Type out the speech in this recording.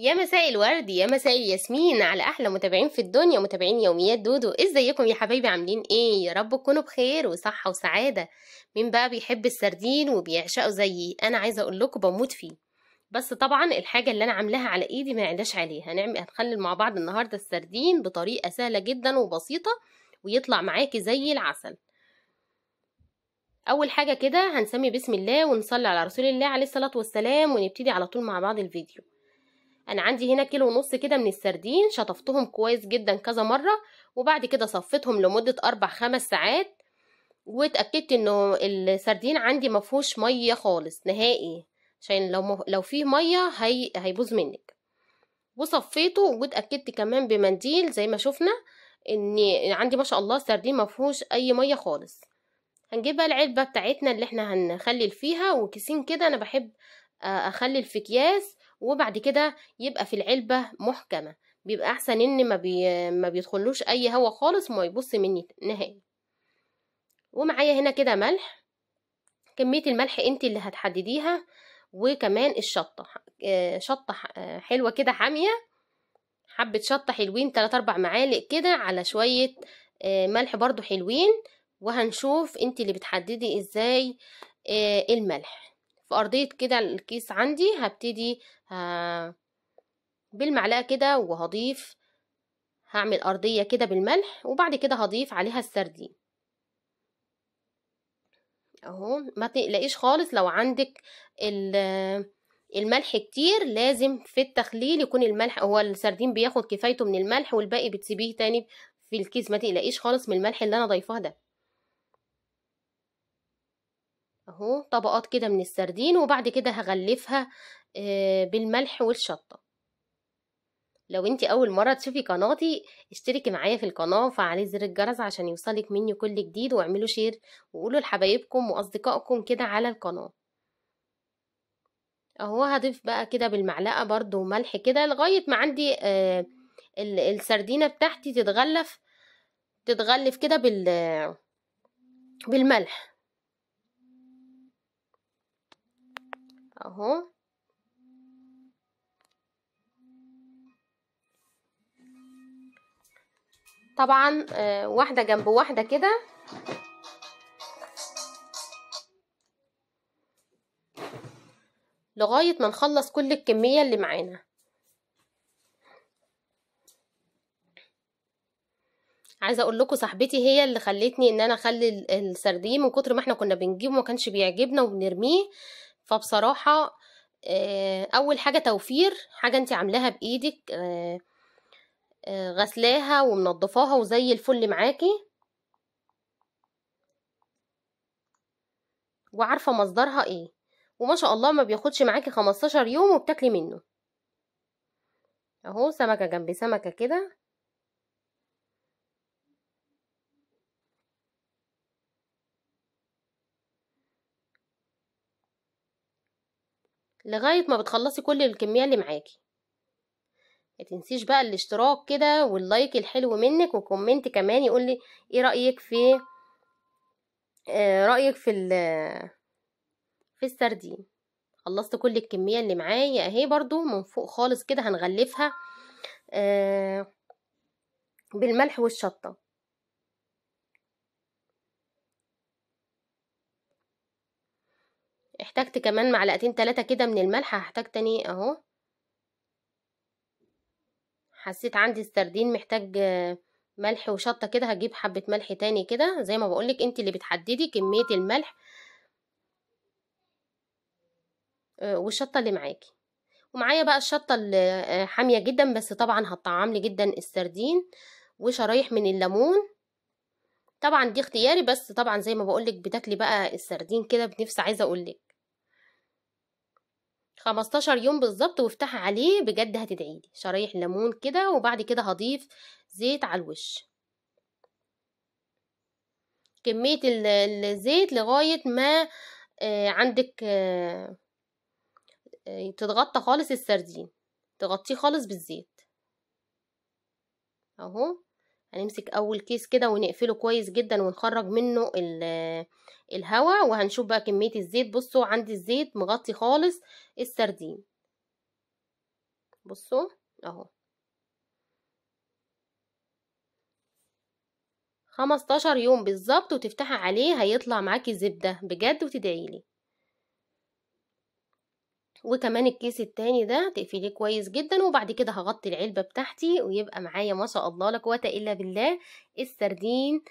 يا مساء الورد يا مساء الياسمين على احلى متابعين في الدنيا متابعين يوميات دودو ازيكم يا حبايبي عاملين ايه يا رب تكونوا بخير وصحه وسعاده مين بقى بيحب السردين وبيعشقه زيي انا عايزه اقول لكم بموت فيه بس طبعا الحاجه اللي انا عاملاها على ايدي ما نعلاش عليها هنعمل هنخلل مع بعض النهارده السردين بطريقه سهله جدا وبسيطه ويطلع معاكي زي العسل اول حاجه كده هنسمي بسم الله ونصلي على رسول الله عليه الصلاه والسلام ونبتدي على طول مع بعض الفيديو انا عندي هنا كيلو ونص كده من السردين شطفتهم كويس جدا كذا مره وبعد كده صفيتهم لمده اربع خمس ساعات واتاكدت انه السردين عندي ما فيهوش ميه خالص نهائي عشان لو م... لو فيه ميه هي... هيبوظ منك وصفيته واتاكدت كمان بمنديل زي ما شفنا ان عندي ما شاء الله السردين ما فيهوش اي ميه خالص هنجيب بقى العلبه بتاعتنا اللي احنا هنخلل فيها وكيسين كده انا بحب آه، اخلل في اكياس وبعد كده يبقى في العلبة محكمة بيبقى أحسن إن ما, بي... ما بيدخلوش أي هوا خالص وما يبص مني نهائي ومعايا هنا كده ملح كمية الملح انت اللي هتحدديها وكمان الشطة آه، شطة آه، حلوة كده حامية حبة شطة حلوين تلات أربع معالق كده على شوية آه، ملح برضو حلوين وهنشوف انت اللي بتحددي ازاي الملح في ارضية كده الكيس عندي هبتدي آه، بالمعلقة كده وهضيف هعمل ارضية كده بالملح وبعد كده هضيف عليها السردين اهو ما تقلقيش خالص لو عندك الملح كتير لازم في التخليل يكون الملح هو السردين بياخد كفايته من الملح والباقي بتسيبيه تاني في الكيس ما تقلقيش خالص من الملح اللي انا ضايفاه ده اهو طبقات كده من السردين وبعد كده هغلفها آه، بالملح والشطة لو انت اول مرة تشوفي قناتي اشتركي معايا في القناة وفعلي زر الجرس عشان يوصلك مني كل جديد واعملوا شير وقولوا لحبايبكم واصدقائكم كده على القناة اهو هضيف بقى كده بالمعلقة برضو ملح كده لغاية ما عندي آه السردينة بتاعتي تتغلف تتغلف كده بال بالملح اهو طبعا آه، واحده جنب واحده كده لغايه ما نخلص كل الكميه اللي معانا عايزه اقول لكم صاحبتي هي اللي خلتني ان انا اخلي السردين من كتر ما احنا كنا بنجيبه ما كانش بيعجبنا وبنرميه فبصراحة آه، أول حاجة توفير حاجة انت عاملاها بإيدك آه، آه، غسلاها ومنضفاها وزي الفل معاكي وعارفة مصدرها ايه وما شاء الله ما بياخدش معاكي خمستاشر يوم وبتاكلي منه اهو سمكة جنب سمكة كده لغاية ما بتخلصي كل الكمية اللي معاكي ما تنسيش بقى الاشتراك كده واللايك الحلو منك وكومنت كمان يقولي ايه رأيك في آه، رأيك في في السردين خلصت كل الكمية اللي معايا اهي برضو من فوق خالص كده هنغلفها آه، بالملح والشطة احتجت كمان معلقتين تلاتة كده من الملح هحتاج تاني اهو حسيت عندي السردين محتاج ملح وشطة كده هجيب حبة ملح تاني كده زي ما بقولك انت اللي بتحددي كمية الملح آه، والشطة اللي معاكي ومعايا بقى الشطة الحامية آه، جدا بس طبعا هتطعم لي جدا السردين وشرايح من الليمون طبعا دي اختياري بس طبعا زي ما بقولك بتاكلي بقى السردين كده بنفس عايزه اقولك 15 يوم بالظبط وافتح عليه بجد هتدعيلي شرايح ليمون كده وبعد كده هضيف زيت على الوش كمية الزيت لغاية ما آه، عندك آه، آه، تتغطى خالص السردين تغطيه خالص بالزيت اهو هنمسك اول كيس كده ونقفله كويس جدا ونخرج منه الهواء وهنشوف بقى كميه الزيت بصوا عندي الزيت مغطي خالص السردين بصوا اهو 15 يوم بالظبط وتفتحي عليه هيطلع معاكي زبده بجد وتدعيلي وكمان الكيس التاني ده تقفليه كويس جدا وبعد كده هغطي العلبة بتاعتي ويبقى معايا ما شاء الله لا قوة الا بالله السردين